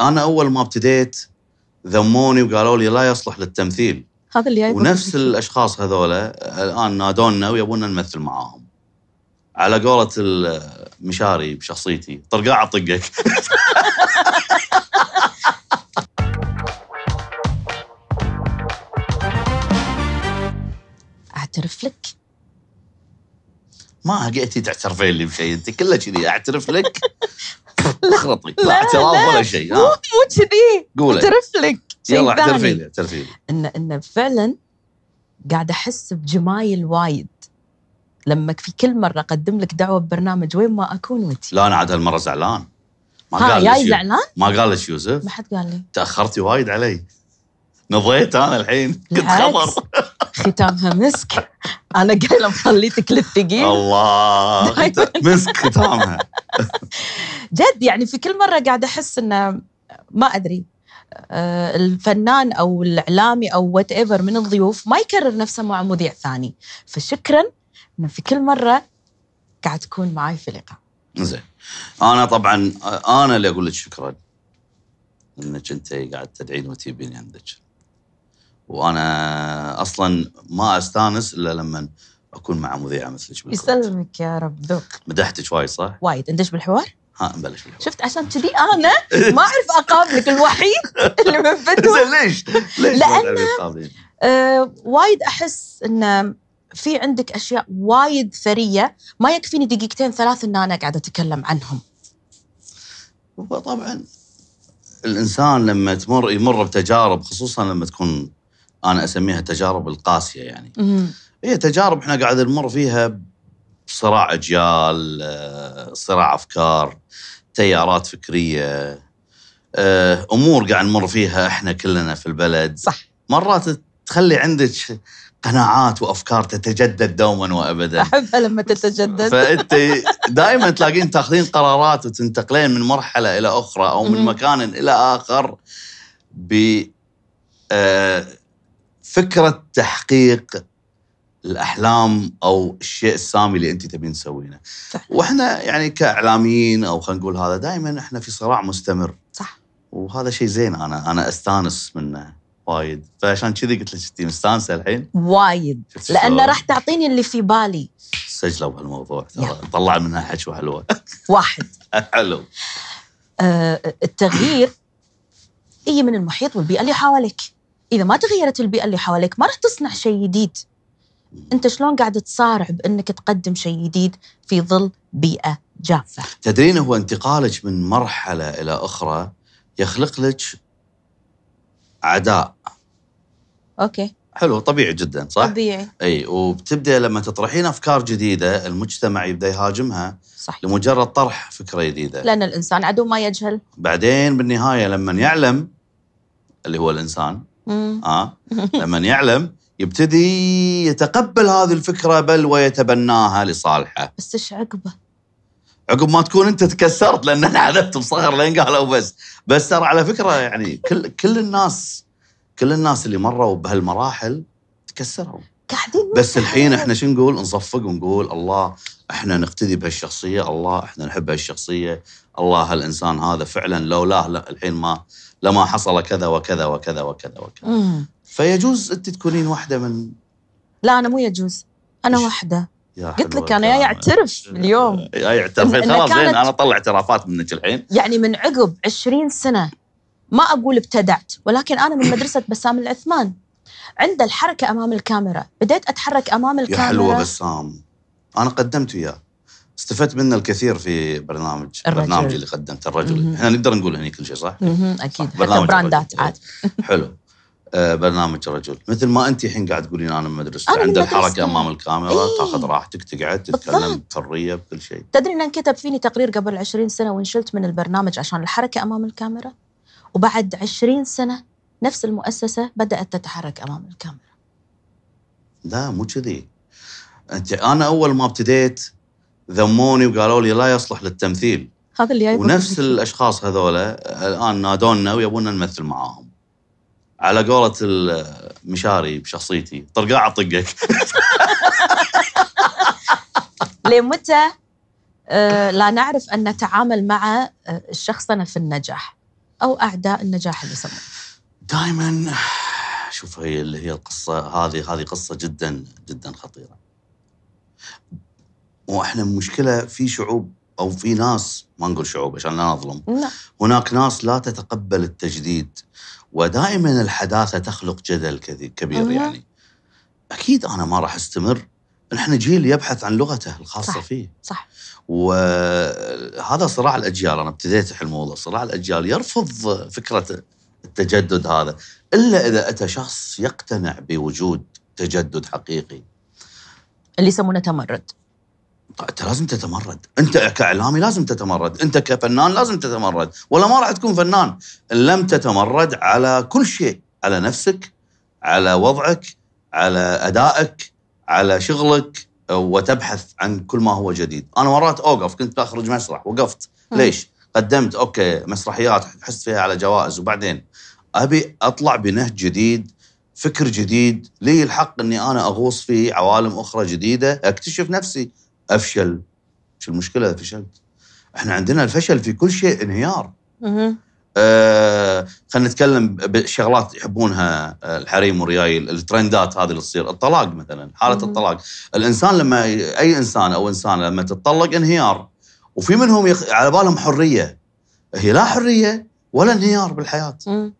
انا اول ما ابتديت ذموني وقالوا لي لا يصلح للتمثيل هذا اللي ونفس الاشخاص هذولا الان نادونا ويبونا نمثل معاهم على قولة المشاري بشخصيتي طرقاع طقك اعترف لك ما حقيقتي تعترفين لي بشيء انت كله كذي اعترف لك اخرطي لا طيب، اعتراف ولا شيء مو آه. مو كذي قولي اعترف لك يلا اعترفي لي اعترفي لي ان ان فعلا قاعد احس بجمايل وايد لما في كل مره اقدم لك دعوه ببرنامج وين ما اكون وانت لا انا عاد هالمره زعلان ما قال جاي زعلان؟ ما قال لك يوسف ما حد قال لي تاخرتي وايد علي نضيت انا الحين كنت خبر ختامها مسك انا قايله مخليتك للثقيل الله مسك ختامها جد يعني في كل مره قاعده احس انه ما ادري آه، الفنان او الاعلامي او وات ايفر من الضيوف ما يكرر نفسه مع مذيع ثاني فشكرا انه في كل مره قاعد تكون معي في لقاء زين انا طبعا آه، انا اللي اقول لك شكرا انك انت قاعد تدعين وتجيبيني عندك وانا اصلا ما استانس الا لما اكون مع مذيعه مثلك يسلمك يا رب دوك مدحتك وايد صح؟ وايد ندش بالحوار؟ ها نبلش بالحوار شفت عشان كذي انا ما اعرف اقابلك الوحيد اللي من بدو ليش؟ ليش لان آه، وايد احس ان في عندك اشياء وايد ثريه ما يكفيني دقيقتين ثلاث ان انا قاعده اتكلم عنهم. طبعا الانسان لما تمر يمر بتجارب خصوصا لما تكون انا اسميها تجارب القاسيه يعني هي تجارب احنا قاعد نمر فيها صراع اجيال آه، صراع افكار تيارات فكريه آه، امور قاعد نمر فيها احنا كلنا في البلد صح مرات تخلي عندك قناعات وافكار تتجدد دوما وابدا احبها لما تتجدد فانت دائما تلاقين تاخذين قرارات وتنتقلين من مرحله الى اخرى او من مكان الى اخر ب آه، فكره تحقيق الاحلام او الشيء السامي اللي انت تبين تسوينه صح. واحنا يعني كاعلاميين او خلينا نقول هذا دائما احنا في صراع مستمر صح وهذا شيء زين انا انا استانس منه وايد فعشان كذي قلت لك انت مستانسه الحين وايد لانه راح تعطيني اللي في بالي سجلوا بهالموضوع ترى طلع منها حشوه حلوه واحد حلو آه التغيير يجي من المحيط والبيئه اللي حواليك اذا ما تغيرت البيئه اللي حواليك ما راح تصنع شيء جديد انت شلون قاعد تصارع بانك تقدم شيء جديد في ظل بيئه جافه تدرين هو انتقالك من مرحله الى اخرى يخلق لك عداء اوكي حلو طبيعي جدا صح؟ طبيعي اي وبتبدا لما تطرحين افكار جديده المجتمع يبدا يهاجمها صح لمجرد طرح فكره جديده لان الانسان عدو ما يجهل بعدين بالنهايه لما يعلم اللي هو الانسان اه لما يعلم يبتدي يتقبل هذه الفكره بل ويتبناها لصالحه بس ايش عقبه؟ عقب ما تكون انت تكسرت لان انعذبت بصخر لين قالوا بس بس ترى على فكره يعني كل كل الناس كل الناس اللي مروا بهالمراحل تكسروا قاعدين بس الحين احنا شو نقول؟ نصفق ونقول الله احنا نقتدي بهالشخصيه، الله احنا نحب هالشخصيه، الله هالانسان هذا فعلا لولاه لا الحين ما لما حصل كذا وكذا وكذا وكذا وكذا مم. فيجوز انت تكونين واحده من لا انا مو يجوز انا واحده قلت لك انا يا يعترف اليوم يا يعترف خلاص زين انا اطلع اعترافات منك الحين يعني من عقب 20 سنه ما اقول ابتدعت ولكن انا من مدرسه بسام العثمان عند الحركه امام الكاميرا بديت اتحرك امام الكاميرا يا حلوه بسام انا قدمت وياه استفدت منه الكثير في برنامج الرجل. برنامجي اللي قدمته الرجل احنا نقدر نقول هني كل شيء صح؟ اكيد صح. حتى براندات عاد إيه. حلو آه، برنامج الرجل مثل ما انت الحين قاعد تقولين انا مدرسة عند الحركه امام الكاميرا ايه؟ تاخذ راحتك تقعد تتكلم بحريه بكل شيء تدري ان انكتب فيني تقرير قبل 20 سنه وانشلت من البرنامج عشان الحركه امام الكاميرا وبعد 20 سنه نفس المؤسسه بدات تتحرك امام الكاميرا لا مو كذي انت انا اول ما ابتديت ذموني وقالوا لي لا يصلح للتمثيل هذا اللي ونفس الاشخاص هذولا الان نادونا ويبونا نمثل معاهم على قولة المشاري بشخصيتي طرقاع طقك لمتى آه، لا نعرف ان نتعامل مع آه، شخصنا في النجاح او اعداء النجاح اللي يسمونه دائما شوف هي اللي هي القصه هذه هذه قصه جدا جدا خطيره واحنا المشكله في شعوب او في ناس ما نقول شعوب عشان لا نظلم لا. هناك ناس لا تتقبل التجديد ودائما الحداثه تخلق جدل كبير أه. يعني اكيد انا ما راح استمر نحن جيل يبحث عن لغته الخاصه صح. فيه صح وهذا صراع الاجيال انا ابتديت الموضوع صراع الاجيال يرفض فكره التجدد هذا الا اذا اتى شخص يقتنع بوجود تجدد حقيقي اللي يسمونه تمرد انت لازم تتمرد انت كاعلامي لازم تتمرد انت كفنان لازم تتمرد ولا ما راح تكون فنان ان لم تتمرد على كل شيء على نفسك على وضعك على ادائك على شغلك وتبحث عن كل ما هو جديد انا مرات اوقف كنت اخرج مسرح وقفت ليش قدمت اوكي مسرحيات حس فيها على جوائز وبعدين ابي اطلع بنهج جديد فكر جديد لي الحق اني انا اغوص في عوالم اخرى جديده اكتشف نفسي افشل شو المشكله فشلت احنا عندنا الفشل في كل شيء انهيار آه خلينا نتكلم بشغلات يحبونها آه، الحريم والريايل الترندات هذه اللي تصير الطلاق مثلا حاله الطلاق الانسان لما اي انسان او انسان لما تتطلق انهيار وفي منهم يخ... على بالهم حريه هي لا حريه ولا انهيار بالحياه مه.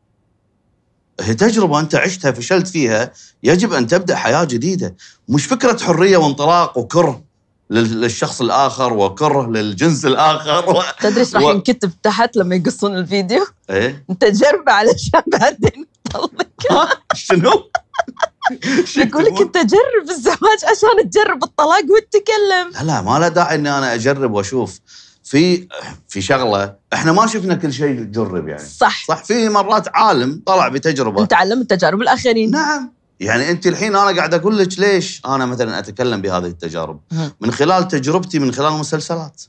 هي تجربه انت عشتها فشلت فيها يجب ان تبدا حياه جديده مش فكره حريه وانطلاق وكره للشخص الاخر وكره للجنس الاخر و... تدري ايش راح و... ينكتب تحت لما يقصون الفيديو؟ ايه انت جربه علشان بعدين تطلق شنو؟ يقول لك انت جرب الزواج عشان تجرب الطلاق وتتكلم لا لا ما له داعي اني انا اجرب واشوف في في شغله احنا ما شفنا كل شيء جرب يعني صح صح في مرات عالم طلع بتجربه انت علمت تجارب الاخرين نعم يعني انت الحين انا قاعد اقول لك ليش انا مثلا اتكلم بهذه التجارب من خلال تجربتي من خلال المسلسلات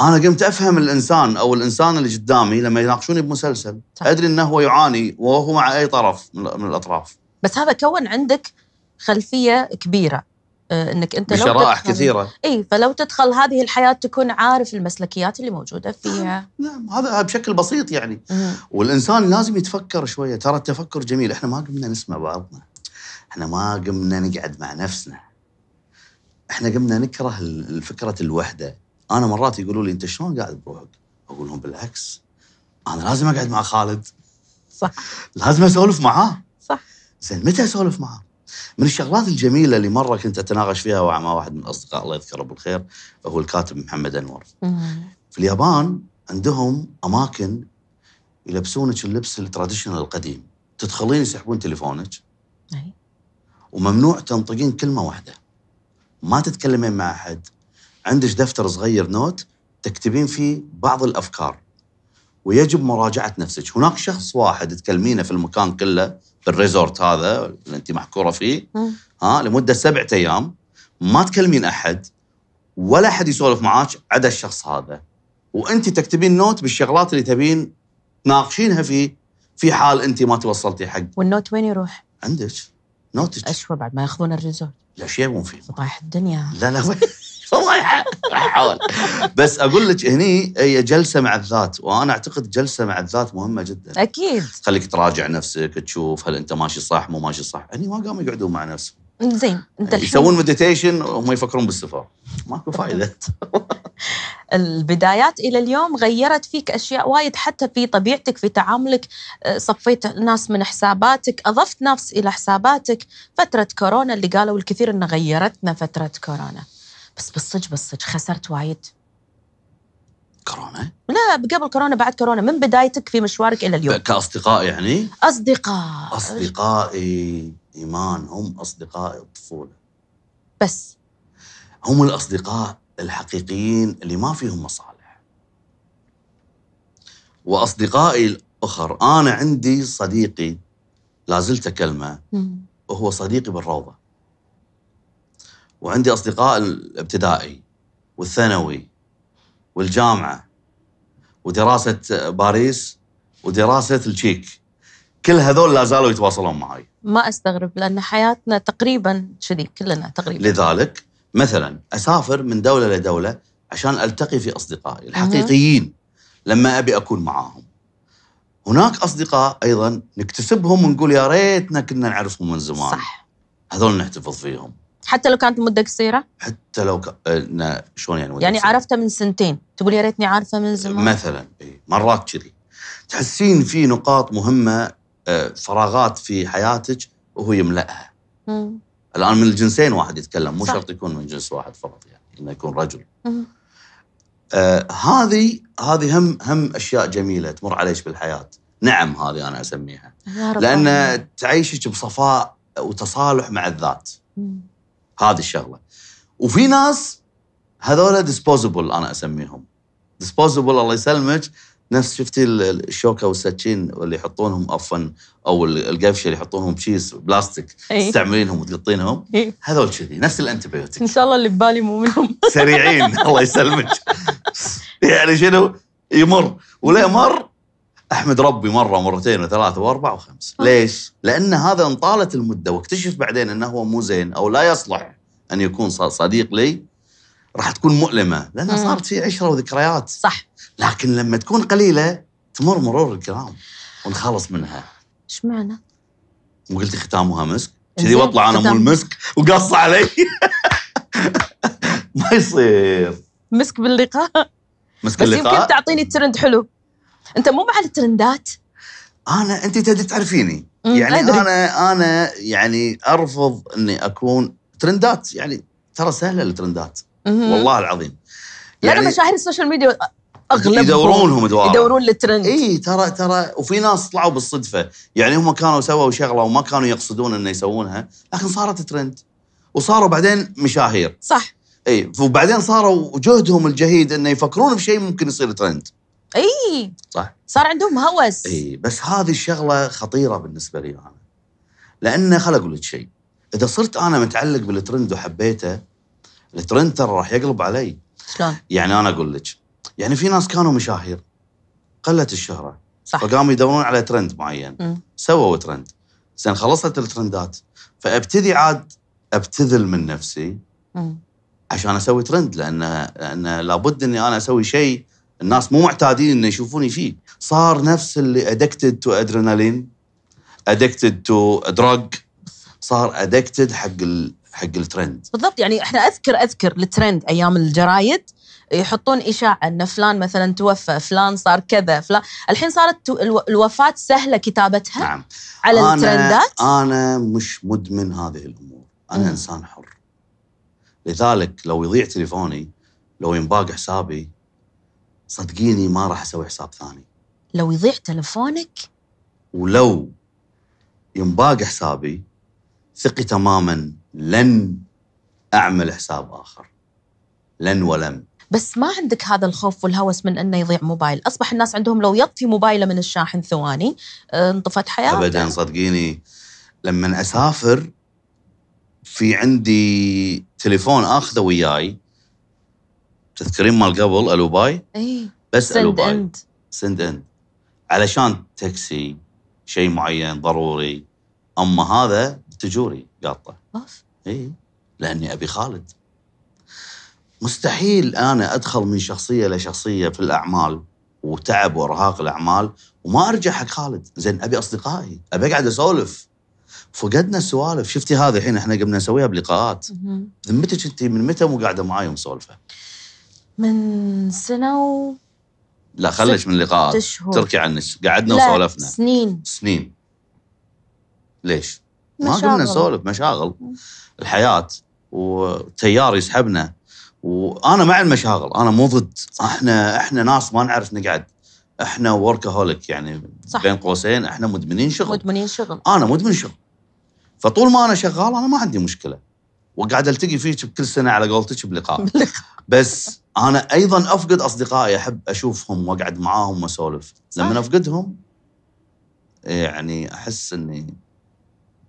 انا قمت افهم الانسان او الانسان اللي قدامي لما يناقشوني بمسلسل طيب. ادري انه هو يعاني وهو مع اي طرف من الاطراف بس هذا كون عندك خلفيه كبيره آه، انك انت لو بشرائح كثيره اي فلو تدخل هذه الحياه تكون عارف المسلكيات اللي موجوده نعم، فيها نعم هذا بشكل بسيط يعني مم. والانسان لازم يتفكر شويه ترى التفكر جميل احنا ما قمنا نسمع بعضنا احنا ما قمنا نقعد مع نفسنا احنا قمنا نكره فكره الوحده انا مرات يقولوا لي انت شلون قاعد بروحك اقول لهم بالعكس انا لازم اقعد مع خالد صح لازم اسولف معاه صح زين متى اسولف معاه من الشغلات الجميله اللي مره كنت اتناقش فيها مع واحد من الاصدقاء الله يذكره بالخير هو الكاتب محمد انور في اليابان عندهم اماكن يلبسونك اللبس التراديشنال القديم تدخلين يسحبون تليفونك وممنوع تنطقين كلمه واحده ما تتكلمين مع احد عندك دفتر صغير نوت تكتبين فيه بعض الافكار ويجب مراجعه نفسك هناك شخص واحد تكلمينه في المكان كله بالريزورت هذا اللي انت محكوره فيه ها لمده سبعة ايام ما تكلمين احد ولا احد يسولف معاك عدا الشخص هذا وانت تكتبين نوت بالشغلات اللي تبين تناقشينها فيه في حال انت ما توصلتي حق والنوت وين يروح؟ عندك نوتك اشوى بعد ما ياخذون الريزورت لا شيء مو فيه طايح الدنيا لا لا صراحه بس اقول لك هني هي جلسه مع الذات وانا اعتقد جلسه مع الذات مهمه جدا اكيد خليك تراجع نفسك تشوف هل انت ماشي صح مو ماشي صح هني ما قاموا يقعدون مع نفسهم زين انت يعني يسوون مديتيشن وهم يفكرون بالسفر ماكو فائده البدايات الى اليوم غيرت فيك اشياء وايد حتى في طبيعتك في تعاملك أه، صفيت ناس من حساباتك اضفت ناس الى حساباتك فتره كورونا اللي قالوا الكثير انها غيرتنا فتره كورونا بس بالصج بالصج خسرت وايد كورونا؟ لا قبل كورونا بعد كورونا من بدايتك في مشوارك الى اليوم كاصدقاء يعني؟ اصدقاء اصدقائي ايمان هم اصدقائي الطفوله بس هم الاصدقاء الحقيقيين اللي ما فيهم مصالح واصدقائي الاخر انا عندي صديقي لازلت اكلمه وهو صديقي بالروضه وعندي اصدقاء الابتدائي والثانوي والجامعه ودراسه باريس ودراسه التشيك كل هذول لا زالوا يتواصلون معي ما استغرب لان حياتنا تقريبا كذي كلنا تقريبا لذلك مثلا اسافر من دوله لدوله عشان التقي في اصدقائي الحقيقيين لما ابي اكون معاهم هناك اصدقاء ايضا نكتسبهم ونقول يا ريتنا كنا نعرفهم من زمان صح هذول نحتفظ فيهم حتى لو كانت المده قصيره؟ حتى لو ك... آه، شلون يعني يعني عرفتها من سنتين، تقول يا ريتني عارفه من زمان مثلا مرات كذي تحسين في نقاط مهمه آه، فراغات في حياتك وهو يملأها. مم. الان من الجنسين واحد يتكلم مو شرط يكون من جنس واحد فقط يعني انه يكون رجل. آه هذه هذه هم هم اشياء جميله تمر عليك بالحياه. نعم هذه انا اسميها. لان تعيشك بصفاء وتصالح مع الذات. مم. هذه الشغله وفي ناس هذول ديسبوزبل انا اسميهم ديسبوزبل الله يسلمك نفس شفتي الشوكه والسكين اللي يحطونهم افن او القفشه اللي يحطونهم بشيس بلاستيك إيه. تستعملينهم وتقطينهم إيه. هذول كذي نفس الانتبيوتيك ان شاء الله اللي ببالي مو منهم سريعين الله يسلمك يعني شنو يمر ولا مر احمد ربي مره مرتين وثلاثه واربعه وخمسه، آه. ليش؟ لان هذا ان طالت المده واكتشف بعدين انه هو مو زين او لا يصلح ان يكون صديق لي راح تكون مؤلمه لان آه. صارت في عشره وذكريات صح لكن لما تكون قليله تمر مرور الكرام ونخلص منها ايش معنى؟ مو قلت ختامها مسك؟ كذي واطلع انا مو المسك وقص علي ما يصير مسك باللقاء مسك بس اللقاء بس يمكن تعطيني ترند حلو انت مو مع الترندات انا انت تدري تعرفيني يعني أدري. انا انا يعني ارفض اني اكون ترندات يعني ترى سهله الترندات والله العظيم يعني لا مشاهير السوشيال ميديا اغلبهم يدورونهم دوارة يدورون للترند اي ترى ترى وفي ناس طلعوا بالصدفه يعني هم كانوا سووا شغله وما كانوا يقصدون انه يسوونها لكن صارت ترند وصاروا بعدين مشاهير صح اي وبعدين صاروا جهدهم الجهيد انه يفكرون بشيء ممكن يصير ترند اي صح صار عندهم هوس اي بس هذه الشغله خطيره بالنسبه لي انا لان خل اقول لك شيء اذا صرت انا متعلق بالترند وحبيته الترند ترى راح يقلب علي شلون؟ يعني انا اقول لك يعني في ناس كانوا مشاهير قلت الشهره صح فقاموا يدورون على ترند معين م. سووا ترند زين خلصت الترندات فابتدي عاد ابتذل من نفسي م. عشان اسوي ترند لان لان لابد اني انا اسوي شيء الناس مو معتادين انه يشوفوني شيء صار نفس اللي ادكتد تو ادرينالين ادكتد تو دراج صار ادكتد حق ال... حق الترند بالضبط يعني احنا اذكر اذكر الترند ايام الجرايد يحطون اشاعه ان فلان مثلا توفى فلان صار كذا فلان الحين صارت الوفاه سهله كتابتها نعم. على أنا الترندات انا مش مدمن هذه الامور انا م. انسان حر لذلك لو يضيع تليفوني لو ينباق حسابي صدقيني ما راح اسوي حساب ثاني لو يضيع تلفونك ولو ينباق حسابي ثقي تماما لن اعمل حساب اخر لن ولم بس ما عندك هذا الخوف والهوس من انه يضيع موبايل، اصبح الناس عندهم لو يطفي موبايله من الشاحن ثواني آه، انطفت حياته ابدا صدقيني لما اسافر في عندي تليفون اخذه وياي تذكرين مال قبل الوباي؟ اي بس سند باي اند سند اند علشان تاكسي شيء معين ضروري اما هذا تجوري قاطه بس اي لاني ابي خالد مستحيل انا ادخل من شخصيه لشخصيه في الاعمال وتعب وارهاق الاعمال وما ارجع حق خالد زين ابي اصدقائي ابي اقعد اسولف فقدنا السوالف شفتي هذا الحين احنا قمنا نسويها بلقاءات ذمتك انت من متى مو قاعده معاي ومسولفه من سنه و لا خلش من لقاءات تركي عنك قعدنا وسولفنا سنين سنين ليش؟ ما قمنا نسولف مشاغل الحياه وتيار يسحبنا وانا مع المشاغل انا مو ضد احنا احنا ناس ما نعرف نقعد احنا وركهوليك يعني صح. بين قوسين احنا مدمنين شغل مدمنين شغل انا مدمن شغل فطول ما انا شغال انا ما عندي مشكله وقاعد التقي فيك بكل سنه على قولتك بلقاء بس انا ايضا افقد اصدقائي احب اشوفهم واقعد معاهم واسولف لما افقدهم يعني احس اني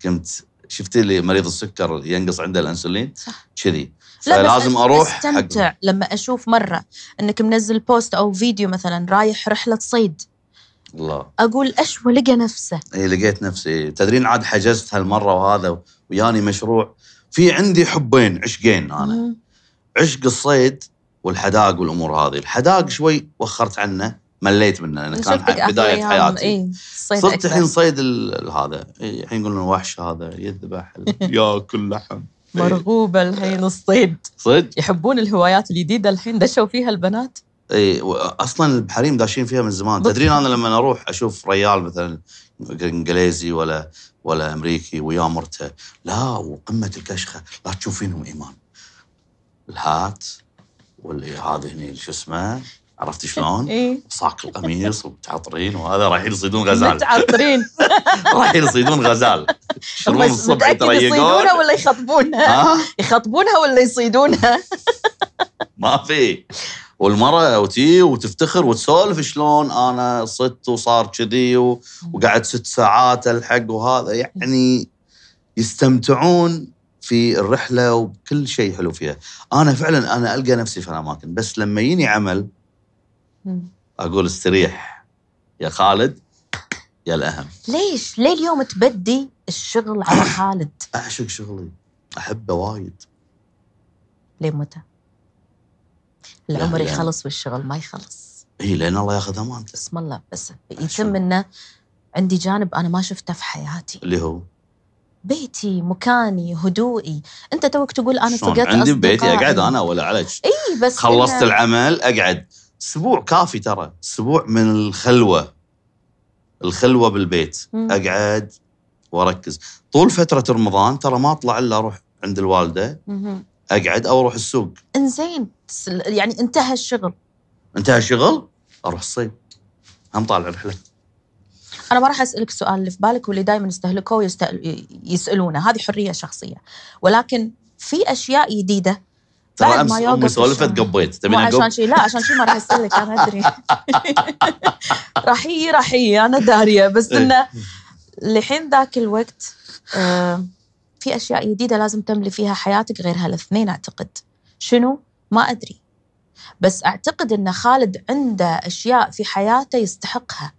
كنت شفتي اللي مريض السكر ينقص عنده الانسولين صح كذي فلازم اروح استمتع حق... لما اشوف مره انك منزل بوست او فيديو مثلا رايح رحله صيد الله اقول اشوى لقى نفسه اي لقيت نفسي تدرين عاد حجزت هالمره وهذا وياني مشروع في عندي حبين عشقين انا مم. عشق الصيد والحداق والامور هذه الحداق شوي وخرت عنه مليت منه لان كان بدايه حياتي إيه؟ صرت الحين صيد هذا إيه، الحين يقولون الوحش هذا يذبح ياكل لحم إيه. مرغوبه الحين الصيد صدق يحبون الهوايات الجديده الحين دشوا فيها البنات اي اصلا البحريم داشين فيها من زمان تدرين انا لما اروح اشوف ريال مثلا انجليزي ولا ولا امريكي ويا مرته لا وقمه الكشخه لا تشوفينهم ايمان الهات واللي هذا هني شو اسمه عرفت شلون؟ إيه؟ صاك القميص ومتعطرين وهذا رايحين يصيدون غزال متعطرين رايحين يصيدون غزال شلون الصبح يصيدونها ولا يخطبونها؟ يخطبونها ولا يصيدونها؟ ما في والمرة وتي وتفتخر وتسولف شلون انا صدت وصار كذي وقعدت ست ساعات الحق وهذا يعني يستمتعون في الرحله وكل شيء حلو فيها انا فعلا انا القى نفسي في الاماكن بس لما يجيني عمل اقول استريح يا خالد يا الاهم ليش ليه اليوم تبدي الشغل على خالد اعشق شغلي احبه وايد لمتى العمر يخلص والشغل ما يخلص اي لان الله ياخذ امانته بسم الله بس يتم انه عندي جانب انا ما شفته في حياتي اللي هو بيتي مكاني هدوئي انت توك تقول انا التقيت عندي ببيتي اقعد انا ولا علاج اي بس خلصت إن... العمل اقعد اسبوع كافي ترى اسبوع من الخلوه الخلوه بالبيت مم. اقعد واركز طول فتره رمضان ترى ما اطلع الا اروح عند الوالده مم. اقعد او اروح السوق انزين يعني انتهى الشغل انتهى الشغل اروح الصيد هم طالع رحله انا ما راح اسالك السؤال اللي في بالك واللي دائما يستهلكوه يسالونه هذه حريه شخصيه ولكن في اشياء جديده بعد امس امي سولفت قبيت تبين عشان شيء لا عشان شيء ما راح اسالك انا ادري راح هي راح هي انا داريه بس إيه. انه لحين ذاك الوقت آه، في اشياء جديده لازم تملي فيها حياتك غير هالاثنين اعتقد شنو ما ادري بس اعتقد ان خالد عنده اشياء في حياته يستحقها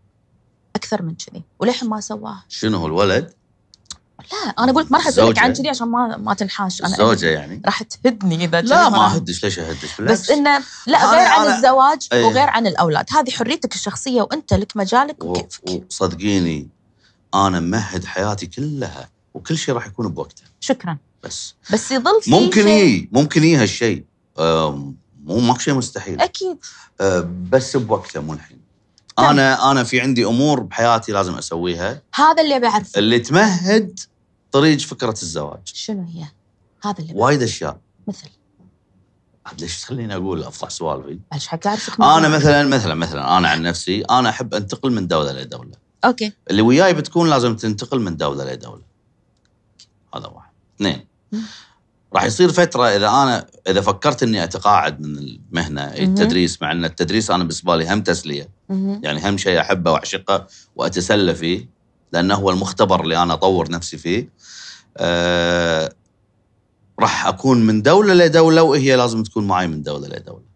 اكثر من كذي وللحين ما سواه شنو هو الولد؟ لا انا قلت ما راح اسالك عن كذي عشان ما ما تنحاش انا الزوجه يعني راح تهدني اذا لا ما اهدش ليش اهدش بس انه لا غير عن الزواج وغير عن الاولاد هذه حريتك الشخصيه وانت لك مجالك وكيفك وصدقيني انا ممهد حياتي كلها وكل شيء راح يكون بوقته شكرا بس بس يظل في ممكن اي ممكن اي هالشيء مو ماكو شيء مستحيل اكيد أه، بس بوقته مو الحين انا انا في عندي امور بحياتي لازم اسويها هذا اللي بعرفه اللي تمهد طريق فكره الزواج شنو هي؟ هذا اللي وايد اشياء مثل عاد ليش تخليني اقول افضح سوالفي؟ ايش حق اعرفك انا مثلا مثلا مثلا انا عن نفسي انا احب انتقل من دوله لدوله. اوكي. اللي وياي بتكون لازم تنتقل من دوله لدوله. هذا واحد. اثنين راح يصير فتره اذا انا اذا فكرت اني اتقاعد من المهنه التدريس مع ان التدريس انا بالنسبه لي هم تسليه يعني أهم شيء أحبه وأعشقه وأتسلى فيه لأنه هو المختبر اللي أنا أطور نفسي فيه أه راح أكون من دولة لدولة وهي لازم تكون معي من دولة لدولة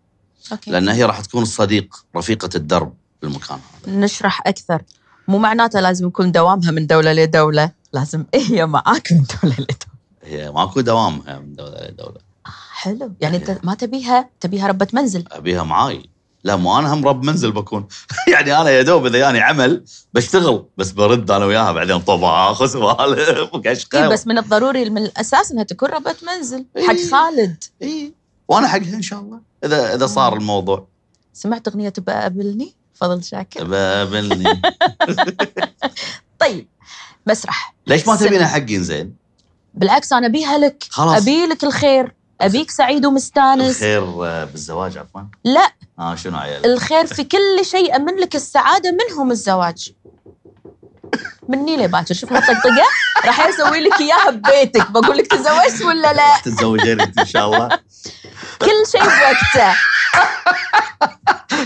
أوكي. لأن هي راح تكون الصديق رفيقة الدرب بالمكان هذا نشرح أكثر مو معناته لازم يكون دوامها من دولة لدولة لازم هي معاك من دولة لدولة هي ماكو دوامها من دولة لدولة آه، حلو يعني انت ما تبيها تبيها ربة منزل ابيها معاي لا مو انا هم رب منزل بكون يعني انا يا دوب اذا يعني عمل بشتغل بس برد انا وياها بعدين طباخ وسوالف وقشقه إيه، بس من الضروري من الاساس انها تكون ربة منزل إيه حق خالد اي وانا حقها ان شاء الله اذا اذا صار الموضوع سمعت اغنيه بقابلني فضل شاكر بقابلني طيب مسرح ليش ما تبينها حقي زين بالعكس انا ابيها لك خلاص ابي لك الخير ابيك سعيد ومستانس الخير آه، بالزواج عفوا لا اه شنو عيال الخير في كل شيء امن لك السعاده منهم الزواج مني لي باكر شوف مطقطقه راح اسوي لك اياها ببيتك بقول لك تزوجت ولا لا تتزوجين ان شاء الله كل شيء بوقته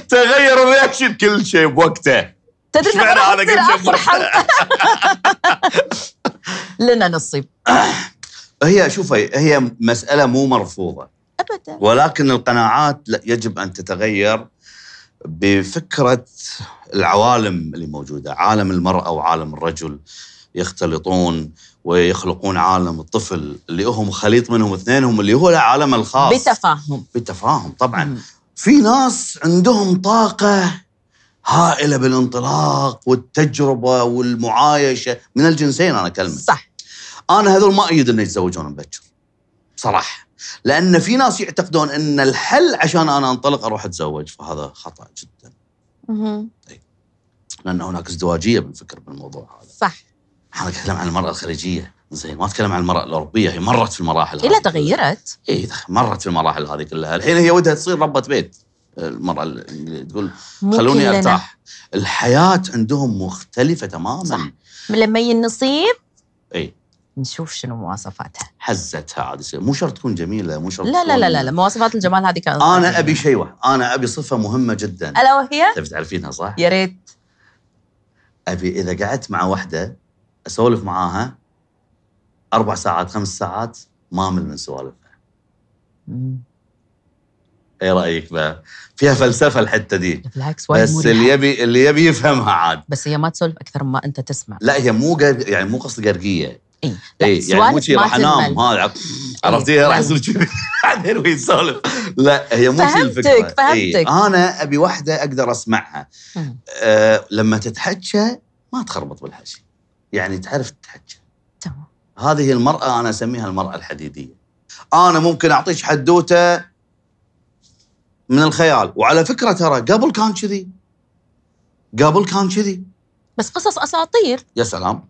تغير الرياكشن كل شيء بوقته تدري انا قبل اخر لنا نصيب هي شوف هي مساله مو مرفوضه ابدا ولكن القناعات يجب ان تتغير بفكره العوالم اللي موجوده، عالم المراه وعالم الرجل يختلطون ويخلقون عالم الطفل اللي هم خليط منهم اثنينهم اللي هو العالم الخاص بتفاهم بتفاهم طبعا م. في ناس عندهم طاقه هائله بالانطلاق والتجربه والمعايشه من الجنسين انا اكلمك صح انا هذول ما ايد انه يتزوجون مبكر بصراحه لان في ناس يعتقدون ان الحل عشان انا انطلق اروح اتزوج فهذا خطا جدا. اها. طيب. لان هناك ازدواجيه بالفكر بالموضوع هذا. صح. انا اتكلم عن المراه الخليجيه زين ما اتكلم عن المراه الاوروبيه هي مرت في المراحل هذه. تغيرت. اي مرت في المراحل هذه كلها، الحين هي ودها تصير ربه بيت. المراه اللي تقول خلوني ارتاح. الحياه عندهم مختلفه تماما. صح. لما النصيب. اي نشوف شنو مواصفاتها حزتها عاد مو شرط تكون جميله مو شرط لا لا لا لا, لا. مواصفات الجمال هذه كانت انا ابي شيء واحد انا ابي صفه مهمه جدا الا وهي تبي تعرفينها صح؟ يا ريت ابي اذا قعدت مع واحده اسولف معاها اربع ساعات خمس ساعات ما امل من سوالفها. ايه رايك بقى؟ فيها فلسفه الحته دي بالعكس وايد بس مريحة. اللي يبي اللي يبي يفهمها عاد بس هي ما تسولف اكثر ما انت تسمع لا هي مو يعني مو قصد قرقيه اي إيه, إيه، يعني مو شيء راح انام هذا عرفتي راح يصير كذي بعدين ويسولف لا هي مو شيء الفكره إيه، فهمتك فهمتك إيه انا ابي واحده اقدر اسمعها آه لما تتحكى ما تخربط بالحكي يعني تعرف تتحكى تمام هذه المراه انا اسميها المراه الحديديه انا ممكن اعطيك حدوته من الخيال وعلى فكره ترى قبل كان كذي قبل كان كذي بس قصص اساطير يا سلام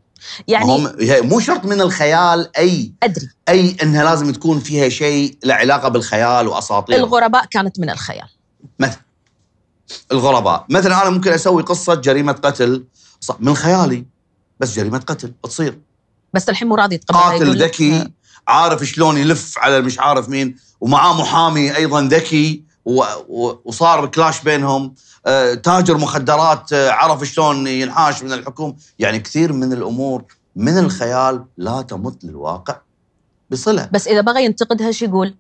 يعني هم مو شرط من الخيال اي ادري اي انها لازم تكون فيها شيء له علاقه بالخيال واساطير الغرباء كانت من الخيال مثلا الغرباء مثلا انا ممكن اسوي قصه جريمه قتل من خيالي بس جريمه قتل تصير بس الحين مو راضي يتقبل قاتل ذكي عارف شلون يلف على مش عارف مين ومعاه محامي ايضا ذكي وصار كلاش بينهم آه، تاجر مخدرات آه، عرف شلون ينحاش من الحكومة يعني كثير من الأمور من الخيال لا تمت للواقع بصلة بس إذا بغى ينتقدها شو يقول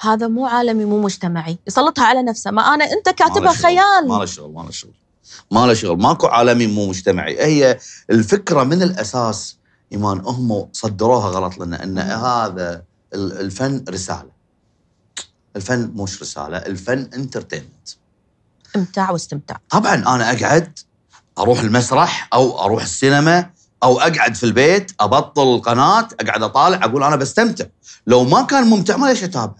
هذا مو عالمي مو مجتمعي يسلطها على نفسه ما أنا أنت كاتبها خيال ما له شغل ما له شغل ما له شغل ماكو عالمي مو مجتمعي هي الفكرة من الأساس إيمان هم صدروها غلط لنا أن هذا الفن رسالة الفن مش رساله الفن انترتينمنت امتاع واستمتاع طبعا انا اقعد اروح المسرح او اروح السينما او اقعد في البيت ابطل القناه اقعد اطالع اقول انا بستمتع لو ما كان ممتع ما ليش اتابع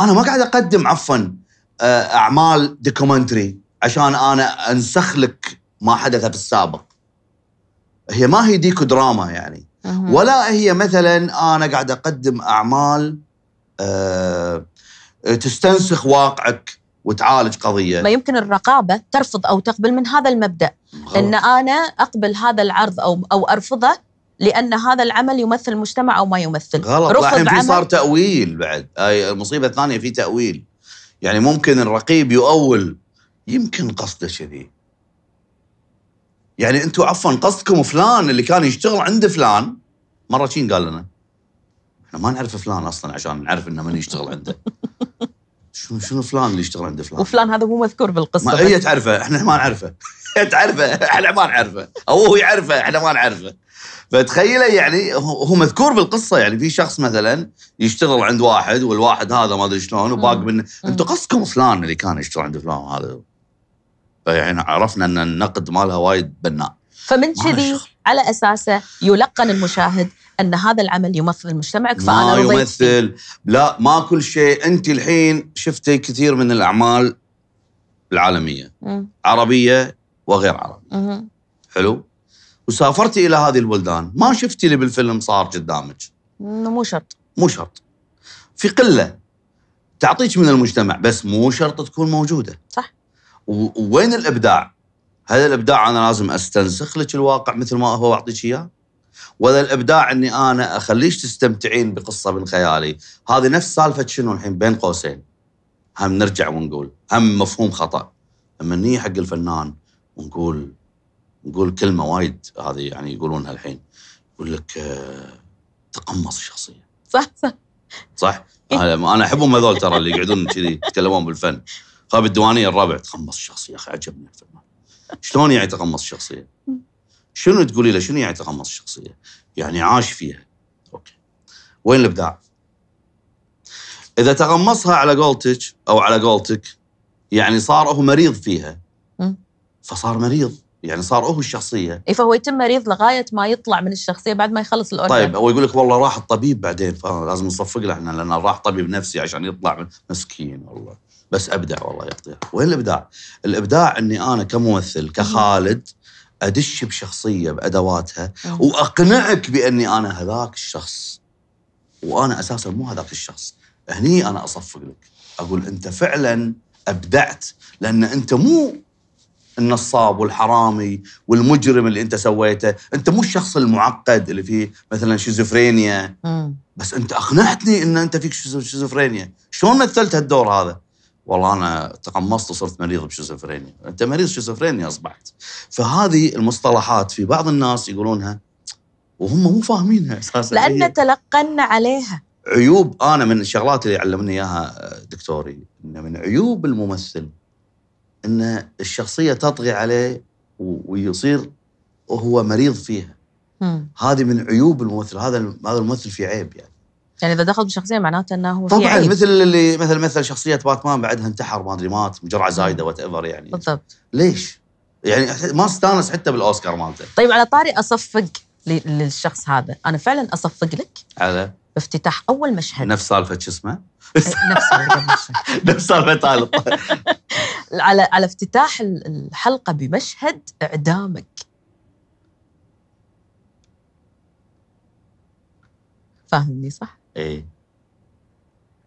انا ما قاعد اقدم عفوا آه، اعمال دوكيومنتري عشان انا انسخ لك ما حدث في السابق هي ما هي ديكو دراما يعني ولا هي مثلا انا قاعد اقدم اعمال آه، تستنسخ واقعك وتعالج قضيه ما يمكن الرقابه ترفض او تقبل من هذا المبدا خلص. ان انا اقبل هذا العرض او او ارفضه لان هذا العمل يمثل المجتمع او ما يمثل غلط رفض في صار تاويل بعد المصيبه الثانيه في تاويل يعني ممكن الرقيب يؤول يمكن قصده شذي يعني انتم عفوا قصدكم فلان اللي كان يشتغل عند فلان مره شين قال لنا احنا ما نعرف فلان اصلا عشان نعرف انه من يشتغل عنده شنو شنو فلان اللي يشتغل عند فلان وفلان هذا مو مذكور بالقصه ما هي تعرفه احنا ما نعرفه تعرفه احنا ما نعرفه او هو يعرفه احنا ما نعرفه فتخيله يعني هو مذكور بالقصه يعني في شخص مثلا يشتغل عند واحد والواحد هذا ما ادري شلون وباق منه انتم قصدكم فلان اللي كان يشتغل عند فلان هذا فيعني عرفنا ان النقد مالها وايد بناء فمن كذي على اساسه يلقن المشاهد ان هذا العمل يمثل مجتمعك فانا ما يمثل لا ما كل شيء انت الحين شفتي كثير من الاعمال العالميه م. عربيه وغير عربيه حلو وسافرتي الى هذه البلدان ما شفتي اللي بالفيلم صار قدامك مو شرط مو شرط في قله تعطيك من المجتمع بس مو شرط تكون موجوده صح ووين الابداع هذا الابداع انا لازم استنسخ لك الواقع مثل ما هو اعطيك اياه ولا الابداع اني انا اخليش تستمتعين بقصه من خيالي هذه نفس سالفه شنو الحين بين قوسين هم نرجع ونقول هم مفهوم خطا لما نيجي حق الفنان ونقول نقول كلمه وايد هذه يعني يقولونها الحين يقول لك آه، تقمص الشخصيه صح صح صح انا احبهم هذول ترى اللي يقعدون كذي يتكلمون بالفن خاب الديوانيه الرابع تقمص الشخصيه اخي عجبني الفنان شلون يعني تقمص الشخصيه؟ شنو تقولي له شنو يعني تغمض الشخصيه؟ يعني عاش فيها اوكي وين الابداع؟ اذا تغمصها على قولتك او على قولتك يعني صار هو مريض فيها فصار مريض يعني صار هو الشخصيه اي فهو يتم مريض لغايه ما يطلع من الشخصيه بعد ما يخلص الاورجن طيب هو يقول لك والله راح الطبيب بعدين فلازم نصفق له احنا لان راح طبيب نفسي عشان يطلع مسكين والله بس ابدع والله يعطيه وين الابداع؟ الابداع اني انا كممثل كخالد ادش بشخصيه بادواتها واقنعك باني انا هذاك الشخص وانا اساسا مو هذاك الشخص هني انا اصفق لك اقول انت فعلا ابدعت لان انت مو النصاب والحرامي والمجرم اللي انت سويته انت مو الشخص المعقد اللي فيه مثلا شيزوفرينيا بس انت اقنعتني ان انت فيك شيزوفرينيا شلون مثلت هالدور هذا والله انا تقمصت وصرت مريض بشيزوفرينيا، انت مريض شيزوفرينيا اصبحت. فهذه المصطلحات في بعض الناس يقولونها وهم مو فاهمينها اساسا لان تلقنا عليها عيوب انا من الشغلات اللي علمني اياها دكتوري ان من عيوب الممثل ان الشخصيه تطغي عليه ويصير وهو مريض فيها. هذه من عيوب الممثل، هذا هذا الممثل في عيب يعني. يعني اذا دخل بشخصيه معناته انه في طبعا عيب. مثل اللي مثل مثل شخصيه باتمان بعدها انتحر ما ادري مات بجرعه زايده وات ايفر يعني بالضبط ليش؟ يعني ما استانس حتى بالاوسكار مالته طيب على طاري اصفق للشخص هذا انا فعلا اصفق لك على افتتاح اول مشهد نفس سالفه شو اسمه؟ نفس إيه، نفس سالفه على على على افتتاح الحلقه بمشهد اعدامك فاهمني صح؟ إيه؟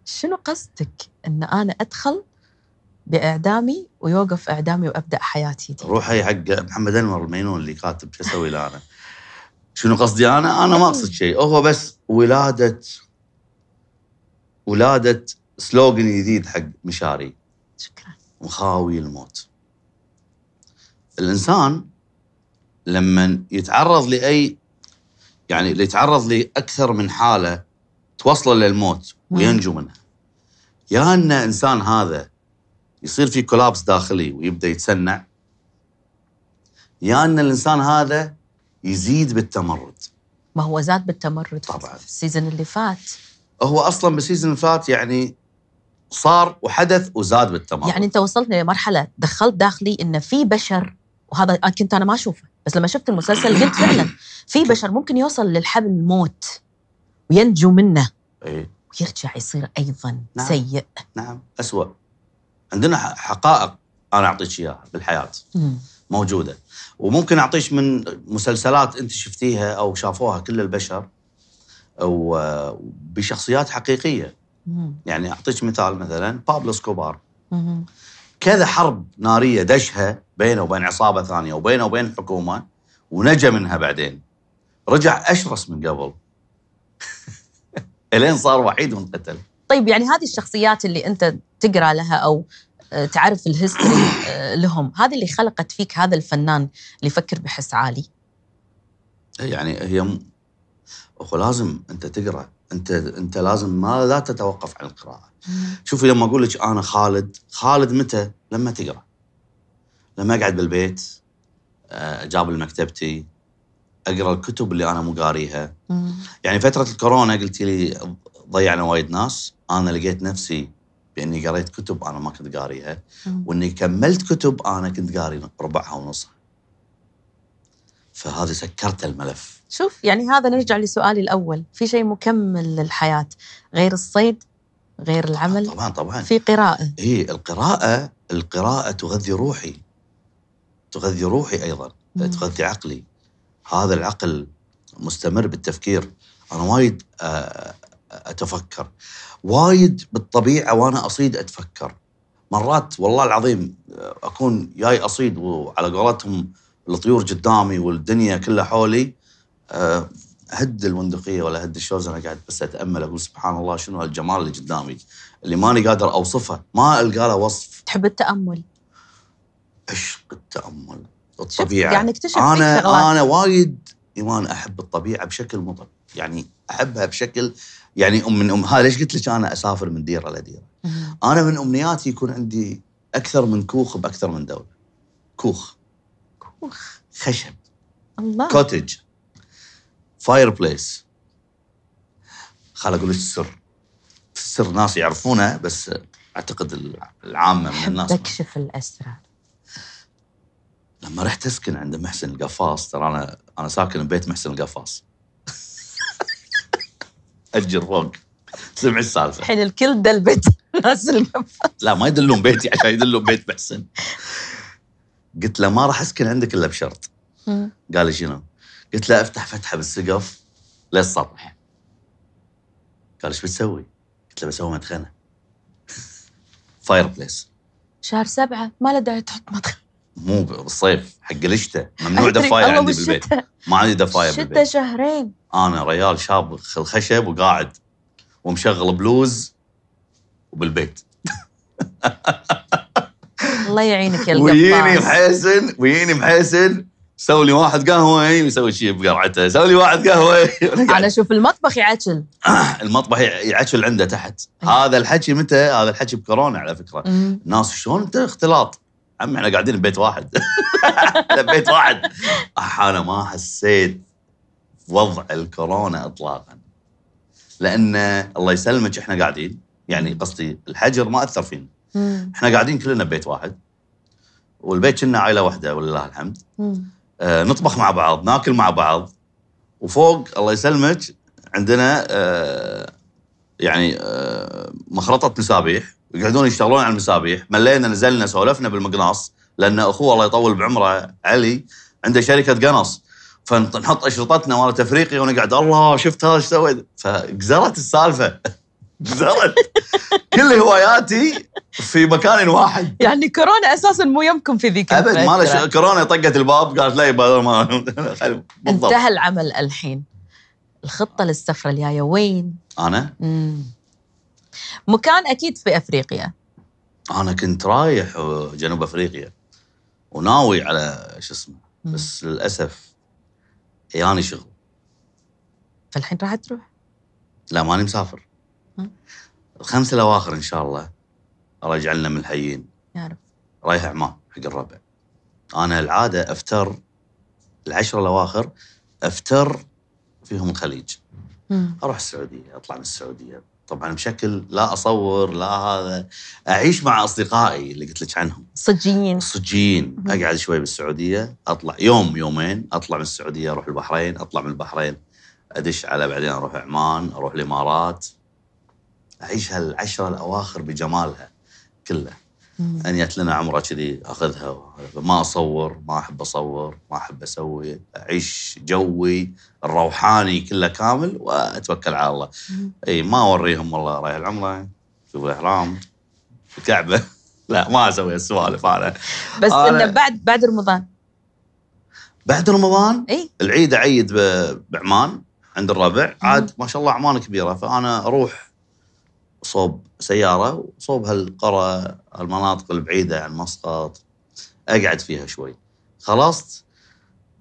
شنو قصدك ان انا ادخل باعدامي ويوقف اعدامي وابدا حياتي دي روحي حق محمد انور المينون اللي كاتب شو اسوي له انا شنو قصدي انا انا ما اقصد شيء هو بس ولاده ولاده سلوغن جديد حق مشاري شكرا مخاوي الموت الانسان لما يتعرض لاي يعني اللي يتعرض لاكثر من حاله توصله للموت وينجو منها يا ان انسان هذا يصير في كولابس داخلي ويبدا يتسنع يا ان الانسان هذا يزيد بالتمرد ما هو زاد بالتمرد طبعا السيزون اللي فات هو اصلا بالسيزون اللي فات يعني صار وحدث وزاد بالتمرد يعني انت وصلتني لمرحله دخلت داخلي ان في بشر وهذا كنت انا ما اشوفه بس لما شفت المسلسل قلت فعلا في بشر ممكن يوصل للحبل الموت وينجو منه إيه؟ ويرجع يصير ايضا نعم. سيء نعم اسوء عندنا حقائق انا اعطيك اياها بالحياه مم. موجوده وممكن اعطيك من مسلسلات انت شفتيها او شافوها كل البشر او بشخصيات حقيقيه مم. يعني اعطيك مثال مثلا بابلو سكوبار كذا حرب ناريه دشها بينه وبين عصابه ثانيه وبينه وبين حكومه ونجا منها بعدين رجع اشرس من قبل الين صار وحيد وانقتل طيب يعني هذه الشخصيات اللي انت تقرا لها او آه، تعرف الهيستوري آه، لهم هذه اللي خلقت فيك هذا الفنان اللي يفكر بحس عالي إيه، يعني هي م... اخو لازم انت تقرا انت انت لازم ما لا تتوقف عن القراءه شوفي لما اقول لك انا خالد خالد متى لما تقرا لما اقعد بالبيت اجابل آه، مكتبتي اقرا الكتب اللي انا مو قاريها يعني فتره الكورونا قلت لي ضيعنا وايد ناس انا لقيت نفسي باني قريت كتب انا ما كنت قاريها واني كملت كتب انا كنت قاري ربعها ونصها فهذه سكرت الملف شوف يعني هذا نرجع لسؤالي الاول في شيء مكمل للحياه غير الصيد غير العمل طبعا طبعا في قراءه اي القراءه القراءه تغذي روحي تغذي روحي ايضا مم. تغذي عقلي هذا العقل مستمر بالتفكير انا وايد آه، اتفكر وايد بالطبيعه وانا اصيد اتفكر مرات والله العظيم آه، اكون جاي اصيد وعلى قولتهم الطيور قدامي والدنيا كلها حولي اهد آه، البندقيه ولا اهد الشوز انا قاعد بس اتامل اقول سبحان الله شنو هالجمال اللي قدامي اللي ماني قادر اوصفه ما القى له وصف تحب التامل عشق التامل الطبيعه يعني اكتشفت انا شغلات. انا وايد ايمان احب الطبيعه بشكل مو يعني احبها بشكل يعني ام من ام ها ليش قلت لك انا اسافر من ديره لديره انا من امنياتي يكون عندي اكثر من كوخ باكثر من دوله كوخ كوخ خشب الله كوتج فاير بليس خل اقول لك السر السر ناس يعرفونه بس اعتقد العامه من الناس تكشف الاسرار لما رحت اسكن عند محسن القفاص ترى انا انا ساكن ببيت محسن القفاص اجر فوق سمع السالفه الحين الكل دل بيت محسن القفاص لا ما يدلون بيتي عشان يدلون بيت محسن قلت له ما راح اسكن عندك الا بشرط قال لي شنو؟ قلت له افتح فتحه بالسقف للسطح قال ايش بتسوي؟ قلت له بسوي مدخنه فاير بليس شهر سبعة ما له داعي تحط مدخنة مو بالصيف حق الشتاء ممنوع دفايه عندي بالبيت ما عندي دفايه بالبيت شتاء شهرين انا ريال شاب الخشب وقاعد ومشغل بلوز وبالبيت الله يعينك يا القباص ويجيني محيسن ويجيني محيسن سوي لي واحد قهوه يسوي شيء بقرعته سوي لي واحد قهوه انا اشوف المطبخ يعشل المطبخ يعشل عنده تحت أيوه. هذا الحكي متى هذا الحكي بكورونا على فكره الناس شلون انت اختلاط عمي احنا قاعدين ببيت واحد ببيت واحد انا ما حسيت وضع الكورونا اطلاقا لان الله يسلمك احنا قاعدين يعني قصدي الحجر ما اثر فينا احنا قاعدين كلنا ببيت واحد والبيت كنا عائله واحده ولله الحمد آه نطبخ مع بعض ناكل مع بعض وفوق الله يسلمك عندنا آه يعني آه مخرطه مسابيح يقعدون يشتغلون على المسابيح ملينا نزلنا سولفنا بالمقناص لان اخوه الله يطول بعمره علي عنده شركه قنص فنحط اشرطتنا مالت تفريقي ونقعد الله شفت هذا ايش سويت فجزرت السالفه جزرت كل هواياتي في مكان واحد يعني كورونا اساسا مو يمكم في ذيك ابد ما ش... كورونا طقت الباب قالت لا يبا ما انتهى العمل الحين الخطه للسفره الجايه وين؟ انا؟ مم. مكان اكيد في افريقيا انا كنت رايح جنوب افريقيا وناوي على شو اسمه بس للاسف ياني يعني شغل فالحين راح تروح؟ لا ماني مسافر الخمسه الاواخر ان شاء الله الله يجعلنا من الحيين يا رب رايح عمان حق الربع انا العاده افتر العشرة الاواخر افتر فيهم الخليج مم. اروح السعوديه اطلع من السعوديه طبعا بشكل لا اصور لا هذا اعيش مع اصدقائي اللي قلت لك عنهم صجيين صجيين اقعد شوي بالسعوديه اطلع يوم يومين اطلع من السعوديه اروح البحرين اطلع من البحرين ادش على بعدين اروح عمان اروح الامارات اعيش هالعشره الاواخر بجمالها كله ان انيت لنا عمره كذي اخذها ما اصور ما احب اصور ما احب اسوي اعيش جوي الروحاني كله كامل واتوكل على الله اي ما اوريهم والله رايح العمره شوف الاحرام الكعبه لا ما اسوي السوالف انا بس انه بعد بعد رمضان بعد رمضان اي العيد اعيد بعمان عند الربع عاد ما شاء الله عمان كبيره فانا اروح صوب سياره وصوب هالقرى المناطق البعيده عن مسقط اقعد فيها شوي خلصت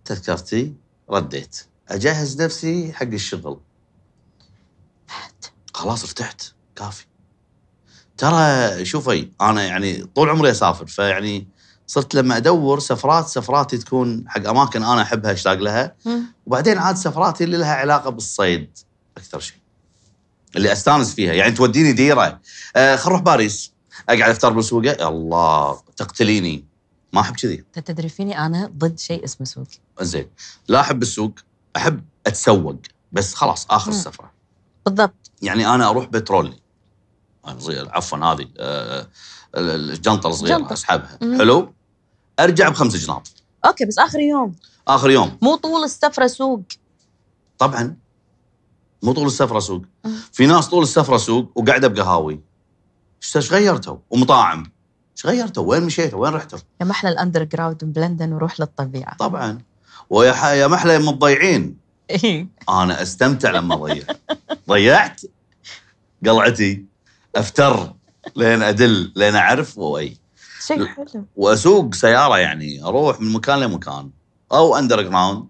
تذكرتي رديت اجهز نفسي حق الشغل خلاص ارتحت كافي ترى شوفي انا يعني طول عمري اسافر فيعني صرت لما ادور سفرات سفراتي تكون حق اماكن انا احبها اشتاق لها وبعدين عاد سفراتي اللي لها علاقه بالصيد اكثر شيء اللي استانس فيها يعني توديني ديره آه خل نروح باريس اقعد افطر بالسوقه الله تقتليني ما احب كذي انت تدري فيني انا ضد شيء اسمه سوق زين لا احب السوق احب اتسوق بس خلاص اخر السفره بالضبط يعني انا اروح بترولي عفوا هذه آه، الجنطه الصغيره اسحبها حلو ارجع بخمس جناب اوكي بس اخر يوم اخر يوم مو طول السفره سوق طبعا مو طول السفره سوق آه. في ناس طول السفره سوق وقاعده بقهاوي ايش غيرتوا ومطاعم ايش غيرتوا وين مشيتوا وين رحتوا يا محلى الاندر جراوند بلندن وروح للطبيعه طبعا ويا ح... يا محلى يا مضيعين إيه. انا استمتع لما اضيع ضيعت قلعتي افتر لين ادل لين اعرف واي شيء حلو واسوق سياره يعني اروح من مكان لمكان او اندر جراوند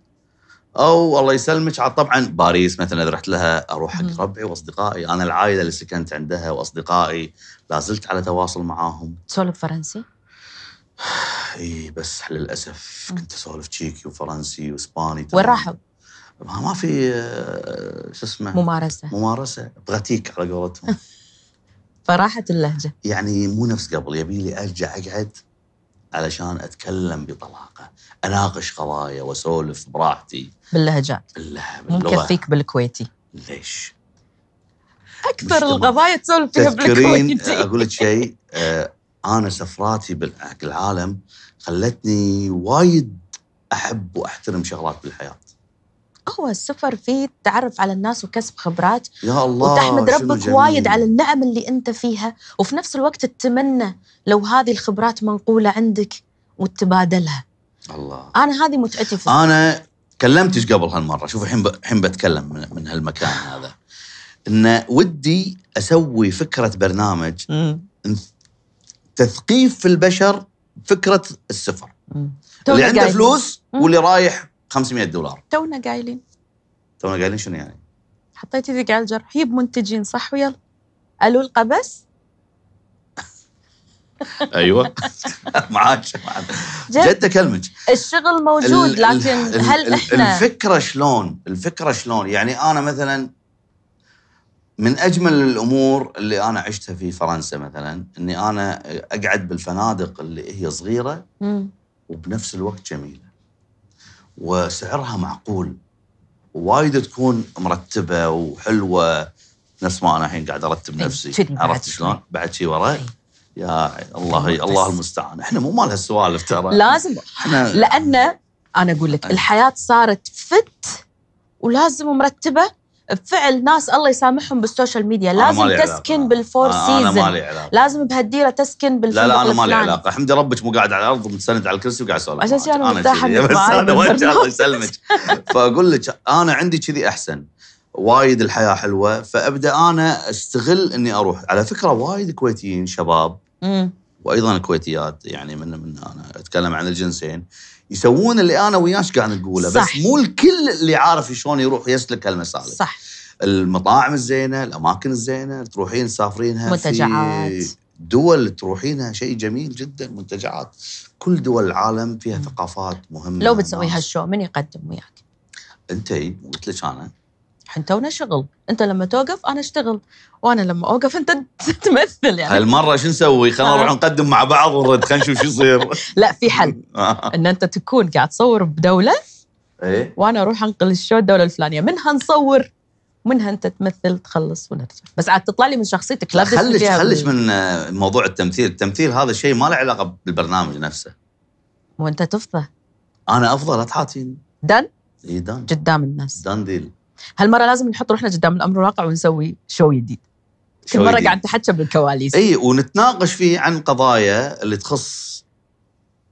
او الله يسلمك على طبعا باريس مثلا اذا رحت لها اروح حق ربعي واصدقائي انا العائله اللي سكنت عندها واصدقائي لا زلت على تواصل معاهم تسولف فرنسي؟ اي بس للاسف كنت اسولف تشيكي وفرنسي واسباني وين راحوا؟ ما في آه، شو اسمه ممارسه ممارسه بغتيك على قولتهم فراحت اللهجه يعني مو نفس قبل يبي لي ارجع اقعد علشان اتكلم بطلاقه اناقش قضايا واسولف براحتي باللهجات بالله باللغه مو مكفيك بالكويتي ليش؟ اكثر القضايا تسولف فيها بالكويتي آه، اقول لك شيء آه انا سفراتي بالعالم خلتني وايد احب واحترم شغلات بالحياه هو السفر في تعرف على الناس وكسب خبرات يا الله وتحمد ربك وايد على النعم اللي انت فيها وفي نفس الوقت تتمنى لو هذه الخبرات منقوله عندك وتتبادلها الله انا هذه متعتي في انا كلمتش قبل هالمره شوف الحين الحين بتكلم من, من هالمكان هذا ان ودي اسوي فكره برنامج تثقيف في البشر فكره السفر اللي عنده فلوس واللي رايح 500 دولار تونا قايلين تونا قايلين شنو يعني؟ حطيت ذيك على الجرح هي بمنتجين صح ويلا الو القبس ايوه معاك جد اكلمك الشغل موجود لكن هل احنا الفكره شلون الفكره شلون يعني انا مثلا من اجمل الامور اللي انا عشتها في فرنسا مثلا اني انا اقعد بالفنادق اللي هي صغيره وبنفس الوقت جميله وسعرها معقول وايد تكون مرتبه وحلوه نفس ما انا الحين قاعد ارتب إيه، نفسي عرفت شلون؟ بعد شي ورا إيه. يا الله الله المستعان احنا مو مال هالسوالف ترى لازم احنا لان انا اقول لك إيه. الحياه صارت فت ولازم مرتبه بفعل ناس الله يسامحهم بالسوشيال ميديا لازم تسكن بالفور أنا آه، سيزن أنا مالي علاقة. لازم بهالديره تسكن سيزون لا لا انا مالي علاقه الحمد ربك مو قاعد على الارض مستند على الكرسي وقاعد اسولف عشان انا مرتاحه بس انا وجهي الله يسلمك فاقول لك انا عندي كذي احسن وايد الحياه حلوه فابدا انا استغل اني اروح على فكره وايد كويتيين شباب وايضا كويتيات يعني من من انا اتكلم عن الجنسين يسوون اللي انا وياش قاعد نقوله صح. بس مو الكل اللي عارف شلون يروح يسلك هالمسالك صح المطاعم الزينه الاماكن الزينه تروحين تسافرينها منتجعات دول تروحينها شيء جميل جدا منتجعات كل دول العالم فيها ثقافات مهمه لو بتسوي هالشو من يقدم وياك؟ انت قلت لك انا احنا تونا شغل انت لما توقف انا اشتغل وانا لما اوقف انت تمثل يعني هالمره شو نسوي خلينا آه. نروح نقدم مع بعض ونرد خلينا نشوف شو يصير لا في حل ان انت تكون قاعد تصور بدوله ايه وانا اروح انقل الشو الدوله الفلانيه منها نصور منها انت تمثل تخلص ونرجع بس عاد تطلع لي من شخصيتك لا خلش خلش من آه، موضوع التمثيل التمثيل هذا الشيء ما له علاقه بالبرنامج نفسه وانت تفضى انا افضل لا تحاتيني دن اي دن قدام الناس دن ديل هالمره لازم نحط روحنا قدام الامر الواقع ونسوي شو جديد كل مره قاعد نتحكى بالكواليس اي ونتناقش فيه عن قضايا اللي تخص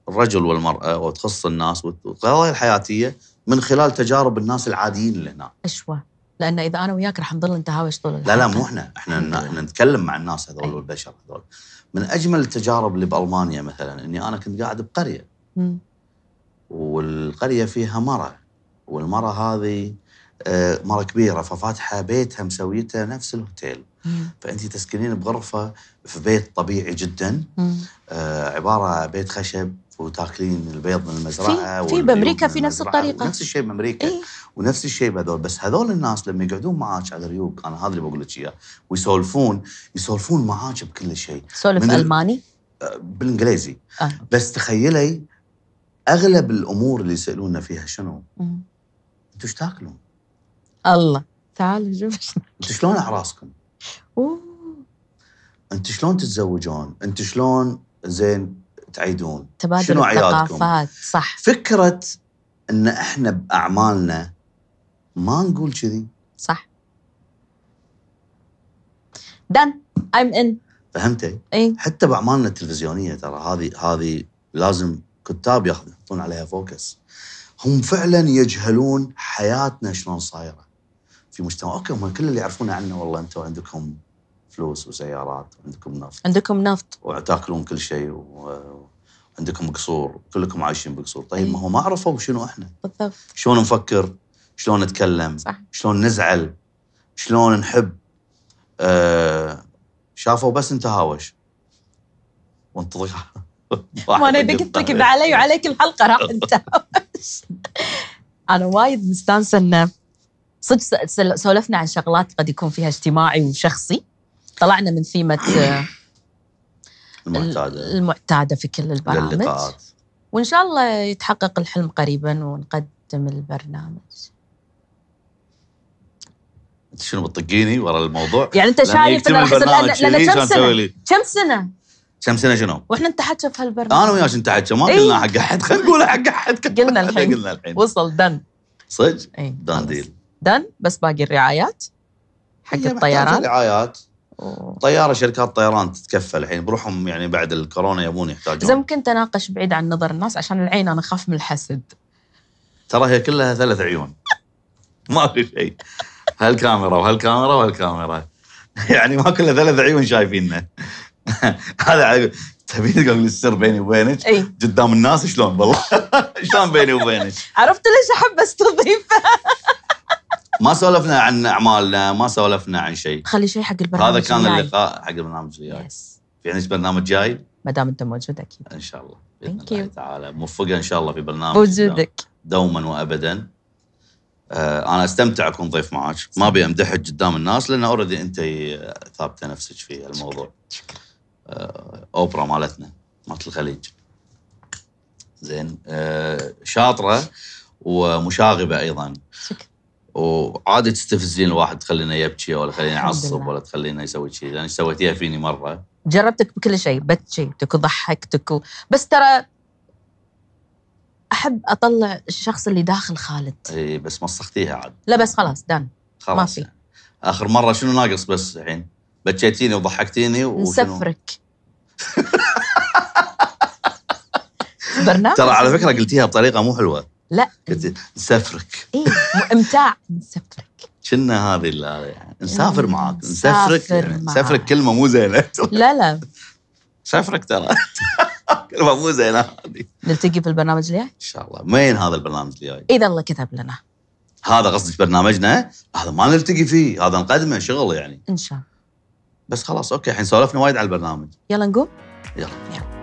الرجل والمراه وتخص الناس والقضايا الحياتيه من خلال تجارب الناس العاديين اللي هناك اشوه لان اذا انا وياك راح نضل نتهاوش طول لا لا مو احنا احنا احنا نتكلم مع الناس هذول والبشر هذول من اجمل التجارب اللي بالمانيا مثلا اني انا كنت قاعد بقريه والقريه فيها مره والمره هذه آه، مره كبيره ففاتحه بيتها مسويته نفس الهوتيل فانت تسكنين بغرفه في بيت طبيعي جدا آه، عباره بيت خشب وتاكلين البيض من المزرعه في, في بامريكا في نفس الطريقه نفس الشيء بامريكا إيه؟ ونفس الشيء بهذول بس هذول الناس لما يقعدون معاك على ريوق انا هذا اللي بقول لك اياه ويسولفون يسولفون معاك بكل شيء سولف الماني؟ آه، بالانجليزي آه. بس تخيلي اغلب الامور اللي يسالونا فيها شنو؟ انتم ايش تاكلون؟ الله تعال شوف شلون اعراسكم؟ اوه انتوا شلون تتزوجون؟ انتوا شلون زين تعيدون؟ تبادل شنو الثقافات صح فكره ان احنا باعمالنا ما نقول كذي صح دن ايم ان فهمتي؟ اي حتى باعمالنا التلفزيونيه ترى هذه هذه لازم كتاب يحطون عليها فوكس هم فعلا يجهلون حياتنا شلون صايره في مجتمع اوكي هم كل اللي يعرفونه عنه والله انتم عندكم فلوس وسيارات وعندكم نفط عندكم نفط وتاكلون كل شيء وعندكم قصور كلكم عايشين بقصور طيب أيه. ما هو ما عرفوا شنو احنا بالضبط شلون نفكر شلون نتكلم صح. شلون نزعل شلون نحب آه شافوا بس انت هاوش وانتظر ما انا قلت لك علي وعليك الحلقه راح انت انا وايد مستانسه انه صدق سولفنا عن شغلات قد يكون فيها اجتماعي وشخصي طلعنا من ثيمه آه، المعتاده المعتاده في كل البرامج وان شاء الله يتحقق الحلم قريبا ونقدم البرنامج انت شنو بتطقيني ورا الموضوع؟ يعني انت شايف ان لنا كم سنه كم سنه؟ كم سنه شنو؟ واحنا نتحكى في هالبرنامج انا وياك نتحكى ما قلنا إيه. حق احد خلينا نقول حق احد قلنا الحين قلنا الحين وصل دن صدق؟ دن إيه. ديل دن بس باقي الرعايات حق الطيران رعايات طياره شركات طيران تتكفل الحين بروحهم يعني بعد الكورونا يبون يحتاجون اذا ممكن تناقش بعيد عن نظر الناس عشان العين انا اخاف من الحسد ترى هي كلها ثلاث عيون ما في شيء هالكاميرا وهالكاميرا وهالكاميرا يعني ما كلها ثلاث عيون شايفيننا هذا تبين تقول السر بيني وبينك أي. قدام الناس شلون والله شلون بيني وبينك عرفت ليش احب استضيفه ما سولفنا عن اعمالنا ما سولفنا عن شيء خلي شيء حق البرنامج هذا كان جاي. اللقاء حق البرنامج الجاي yes. في عندك برنامج جاي ما دام انت موجود اكيد ان شاء الله باذن الله تعالى موفقه ان شاء الله في برنامج وجودك دوما وابدا آه انا استمتع اكون ضيف معك ما ابي امدحك قدام الناس لان اوريدي انت ثابته نفسك في الموضوع شكرا آه اوبرا مالتنا مالت الخليج زين آه شاطره ومشاغبه ايضا شكرا وعادي تستفزين الواحد تخلينه يبكي ولا تخلينه يعصب ولا تخلينه يسوي شيء لان يعني سويتيها فيني مره جربتك بكل شيء بتشيتك وضحكتك بس ترى احب اطلع الشخص اللي داخل خالد اي بس مسختيها عاد لا بس خلاص دان خلاص ما في اخر مره شنو ناقص بس الحين بكيتيني وضحكتيني نسفرك برنامج ترى على فكره قلتيها بطريقه مو حلوه لا نسافرك اي امتاع نسافرك شنو هذه يعني نسافر معاك نسافرك يعني، نسافرك كلمه مو زينه لا لا سافرك ترى كلمه مو زينه هذه نلتقي في البرنامج الجاي؟ ان شاء الله وين هذا البرنامج الجاي؟ اذا الله كتب لنا هذا قصدك برنامجنا؟ هذا ما نلتقي فيه، هذا نقدمه شغل يعني ان شاء الله بس خلاص اوكي الحين سولفنا وايد على البرنامج يلا نقوم؟ يلا يلا